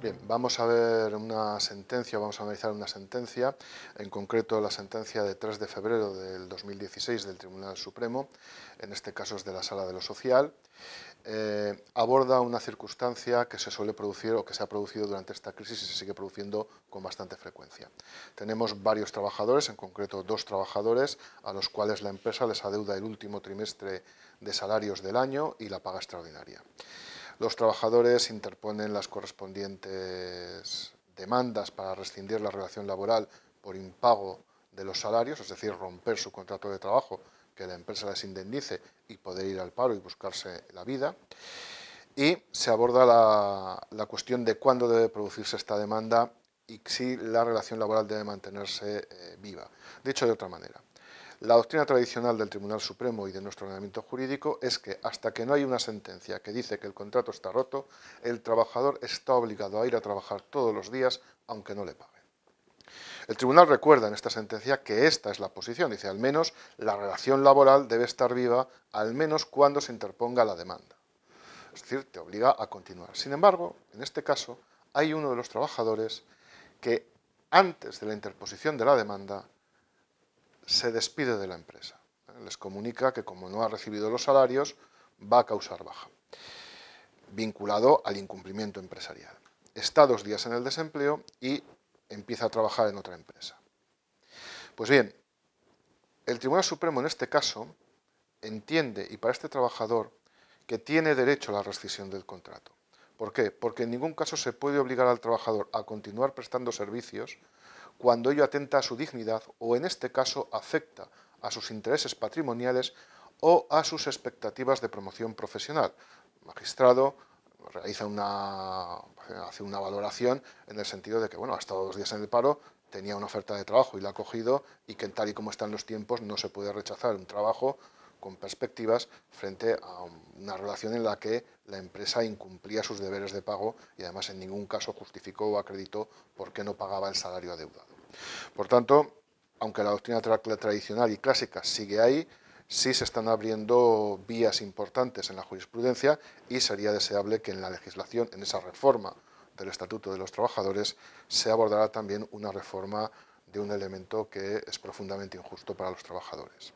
Bien, vamos a ver una sentencia, vamos a analizar una sentencia, en concreto la sentencia de 3 de febrero del 2016 del Tribunal Supremo, en este caso es de la Sala de lo Social, eh, aborda una circunstancia que se suele producir o que se ha producido durante esta crisis y se sigue produciendo con bastante frecuencia. Tenemos varios trabajadores, en concreto dos trabajadores, a los cuales la empresa les adeuda el último trimestre de salarios del año y la paga extraordinaria. Los trabajadores interponen las correspondientes demandas para rescindir la relación laboral por impago de los salarios, es decir, romper su contrato de trabajo, que la empresa les indemnice y poder ir al paro y buscarse la vida. Y se aborda la, cuestión de cuándo debe producirse esta demanda y si la relación laboral debe mantenerse eh, viva. Dicho de otra manera, la doctrina tradicional del Tribunal Supremo y de nuestro ordenamiento jurídico es que hasta que no hay una sentencia que dice que el contrato está roto, el trabajador está obligado a ir a trabajar todos los días aunque no le pague. El tribunal recuerda en esta sentencia que esta es la posición, dice al menos la relación laboral debe estar viva al menos cuando se interponga la demanda. Es decir, te obliga a continuar. Sin embargo, en este caso hay uno de los trabajadores que antes de la interposición de la demanda se despide de la empresa. Les comunica que como no ha recibido los salarios, va a causar baja, vinculado al incumplimiento empresarial. Está dos días en el desempleo y empieza a trabajar en otra empresa. Pues bien, el Tribunal Supremo en este caso entiende, y para este trabajador, que tiene derecho a la rescisión del contrato. ¿Por qué? Porque en ningún caso se puede obligar al trabajador a continuar prestando servicios cuando ello atenta a su dignidad o en este caso afecta a sus intereses patrimoniales o a sus expectativas de promoción profesional. El magistrado realiza una, hace una valoración en el sentido de que, bueno, ha estado dos días en el paro, tenía una oferta de trabajo y la ha cogido y que tal y como están los tiempos no se puede rechazar un trabajo con perspectivas frente a una relación en la que la empresa incumplía sus deberes de pago y además en ningún caso justificó o acreditó por qué no pagaba el salario adeudado. Por tanto, aunque la doctrina tradicional y clásica sigue ahí, sí se están abriendo vías importantes en la jurisprudencia y sería deseable que en la legislación, en esa reforma del Estatuto de los Trabajadores, se abordara también una reforma de un elemento que es profundamente injusto para los trabajadores.